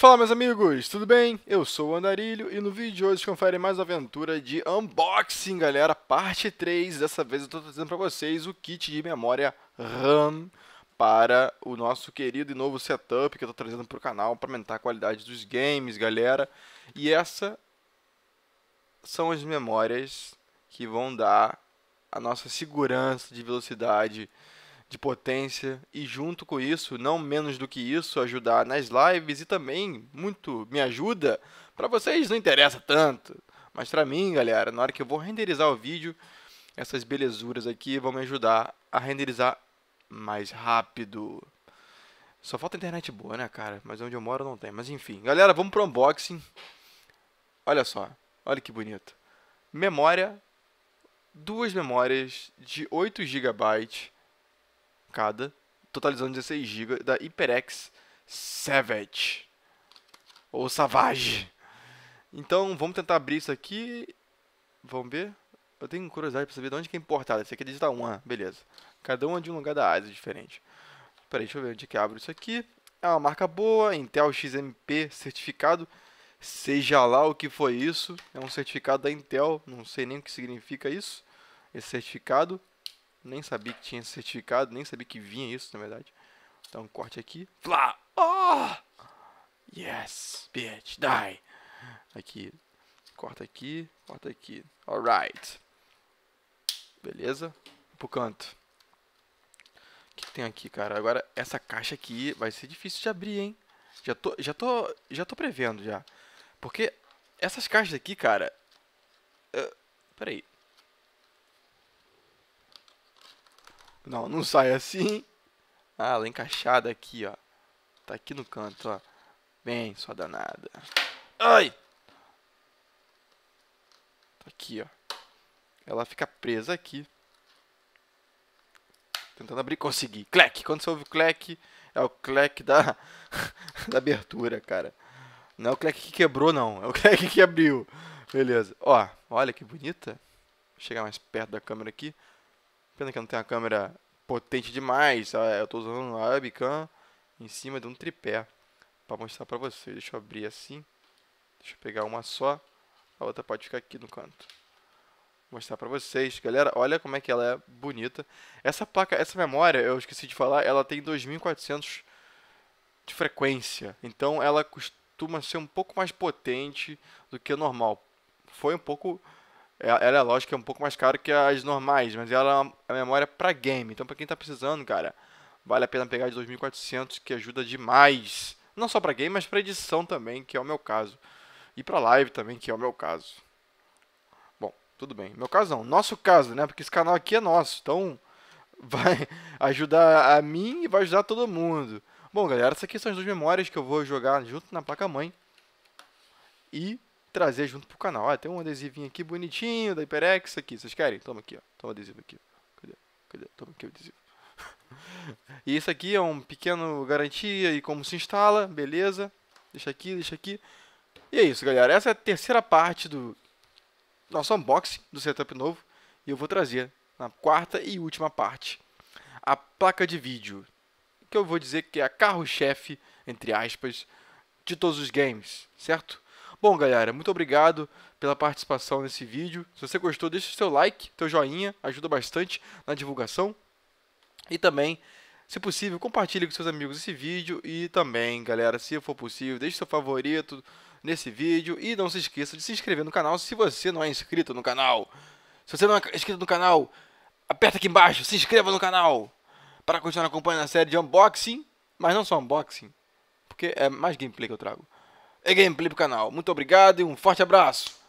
Fala meus amigos, tudo bem? Eu sou o Andarilho e no vídeo de hoje confere mais uma aventura de unboxing, galera, parte 3. Dessa vez eu estou trazendo para vocês o kit de memória RAM para o nosso querido e novo setup que eu estou trazendo para o canal para aumentar a qualidade dos games, galera. E essa são as memórias que vão dar a nossa segurança de velocidade de potência e junto com isso, não menos do que isso, ajudar nas lives e também muito me ajuda. Para vocês não interessa tanto, mas para mim, galera, na hora que eu vou renderizar o vídeo, essas belezuras aqui vão me ajudar a renderizar mais rápido. Só falta internet boa, né, cara? Mas onde eu moro não tem. Mas enfim. Galera, vamos pro unboxing. Olha só. Olha que bonito. Memória. Duas memórias de 8 GB cada, totalizando 16 GB da HyperX Savage ou Savage. Então vamos tentar abrir isso aqui. Vamos ver. Eu tenho curiosidade para saber de onde que é importada. Esse aqui é digital 1, ah, beleza. Cada uma é de um lugar da Ásia diferente. aí, deixa eu ver onde é que abre isso aqui. É uma marca boa, Intel XMP certificado. Seja lá o que foi isso. É um certificado da Intel. Não sei nem o que significa isso. Esse certificado. Nem sabia que tinha certificado, nem sabia que vinha isso, na verdade. Então, corte aqui. Plá! Oh! Yes, bitch, die! Aqui. Corta aqui, corta aqui. Alright. Beleza? Pro canto. O que, que tem aqui, cara? Agora, essa caixa aqui vai ser difícil de abrir, hein? Já tô, já tô, já tô prevendo, já. Porque essas caixas aqui, cara... Uh, peraí. Não, não sai assim. Ah, ela é encaixada aqui, ó. Tá aqui no canto, ó. Bem, sua danada. Ai! Tá aqui, ó. Ela fica presa aqui. Tentando abrir, consegui. Clec! Quando você ouve o clec, é o clec da, da abertura, cara. Não é o clec que quebrou, não. É o clec que abriu. Beleza. Ó, olha que bonita. Vou chegar mais perto da câmera aqui. Pena que não tem uma câmera potente demais. Eu estou usando a webcam em cima de um tripé para mostrar para vocês. Deixa eu abrir assim. Deixa eu pegar uma só. A outra pode ficar aqui no canto. Vou mostrar para vocês. Galera, olha como é que ela é bonita. Essa placa, essa memória, eu esqueci de falar, ela tem 2400 de frequência. Então ela costuma ser um pouco mais potente do que o normal. Foi um pouco é, ela é lógico que é um pouco mais caro que as normais, mas ela é uma memória para game. Então para quem tá precisando, cara, vale a pena pegar de 2400 que ajuda demais. Não só para game, mas para edição também, que é o meu caso. E para live também, que é o meu caso. Bom, tudo bem. Meu caso não, nosso caso, né? Porque esse canal aqui é nosso. Então vai ajudar a mim e vai ajudar todo mundo. Bom, galera, essas aqui são as duas memórias que eu vou jogar junto na placa mãe. E trazer junto pro canal. Olha, tem um adesivinho aqui bonitinho da HyperX aqui. Vocês querem? Toma aqui, ó. Toma adesivo aqui. Cadê? Cadê? Toma aqui o adesivo. e isso aqui é um pequeno garantia e como se instala, beleza. Deixa aqui, deixa aqui. E é isso, galera. Essa é a terceira parte do nosso unboxing do setup novo. E eu vou trazer na quarta e última parte a placa de vídeo. Que eu vou dizer que é a carro-chefe, entre aspas, de todos os games, certo? Bom, galera, muito obrigado pela participação nesse vídeo. Se você gostou, deixa o seu like, seu joinha, ajuda bastante na divulgação. E também, se possível, compartilhe com seus amigos esse vídeo e também, galera, se for possível, deixe seu favorito nesse vídeo e não se esqueça de se inscrever no canal se você não é inscrito no canal. Se você não é inscrito no canal, aperta aqui embaixo, se inscreva no canal para continuar acompanhando a série de unboxing, mas não só unboxing, porque é mais gameplay que eu trago e gameplay pro canal. Muito obrigado e um forte abraço!